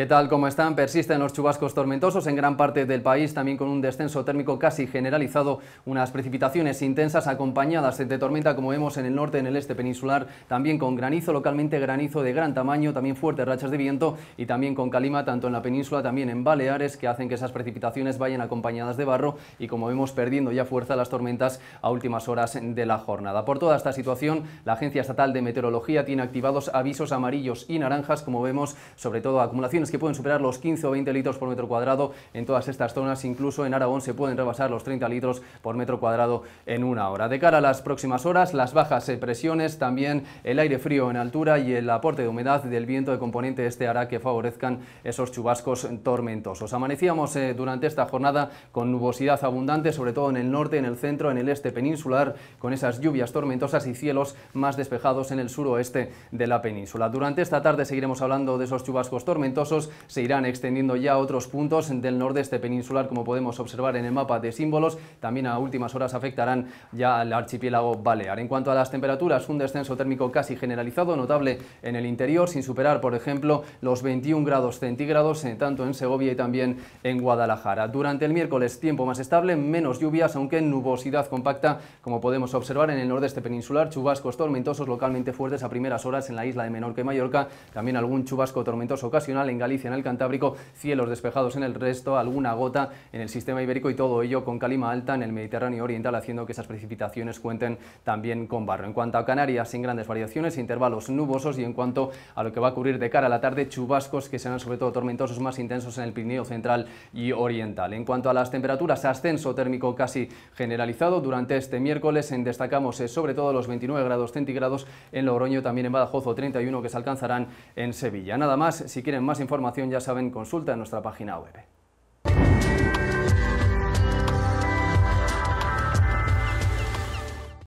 ¿Qué tal? ¿Cómo están? Persisten los chubascos tormentosos en gran parte del país, también con un descenso térmico casi generalizado, unas precipitaciones intensas acompañadas de tormenta como vemos en el norte, en el este peninsular, también con granizo, localmente granizo de gran tamaño, también fuertes rachas de viento y también con calima tanto en la península, también en Baleares, que hacen que esas precipitaciones vayan acompañadas de barro y como vemos perdiendo ya fuerza las tormentas a últimas horas de la jornada. Por toda esta situación, la Agencia Estatal de Meteorología tiene activados avisos amarillos y naranjas, como vemos, sobre todo acumulaciones que pueden superar los 15 o 20 litros por metro cuadrado en todas estas zonas, incluso en Aragón se pueden rebasar los 30 litros por metro cuadrado en una hora. De cara a las próximas horas, las bajas eh, presiones, también el aire frío en altura y el aporte de humedad del viento de componente este hará que favorezcan esos chubascos tormentosos. Amanecíamos eh, durante esta jornada con nubosidad abundante, sobre todo en el norte, en el centro, en el este peninsular, con esas lluvias tormentosas y cielos más despejados en el suroeste de la península. Durante esta tarde seguiremos hablando de esos chubascos tormentosos se irán extendiendo ya a otros puntos del nordeste peninsular, como podemos observar en el mapa de símbolos. También a últimas horas afectarán ya al archipiélago Balear. En cuanto a las temperaturas, un descenso térmico casi generalizado, notable en el interior, sin superar, por ejemplo, los 21 grados centígrados, eh, tanto en Segovia y también en Guadalajara. Durante el miércoles, tiempo más estable, menos lluvias, aunque nubosidad compacta, como podemos observar en el nordeste peninsular, chubascos tormentosos localmente fuertes a primeras horas en la isla de Menorca y Mallorca, también algún chubasco tormentoso ocasional en Galicia, en el Cantábrico, cielos despejados en el resto, alguna gota en el sistema ibérico y todo ello con calima alta en el Mediterráneo Oriental, haciendo que esas precipitaciones cuenten también con barro. En cuanto a Canarias, sin grandes variaciones, intervalos nubosos y en cuanto a lo que va a ocurrir de cara a la tarde, chubascos que serán sobre todo tormentosos más intensos en el Pirineo Central y Oriental. En cuanto a las temperaturas, ascenso térmico casi generalizado durante este miércoles, en destacamos eh, sobre todo los 29 grados centígrados en Logroño, también en Badajoz o 31 que se alcanzarán en Sevilla. Nada más, si quieren más información, información, ya saben, consulta en nuestra página web.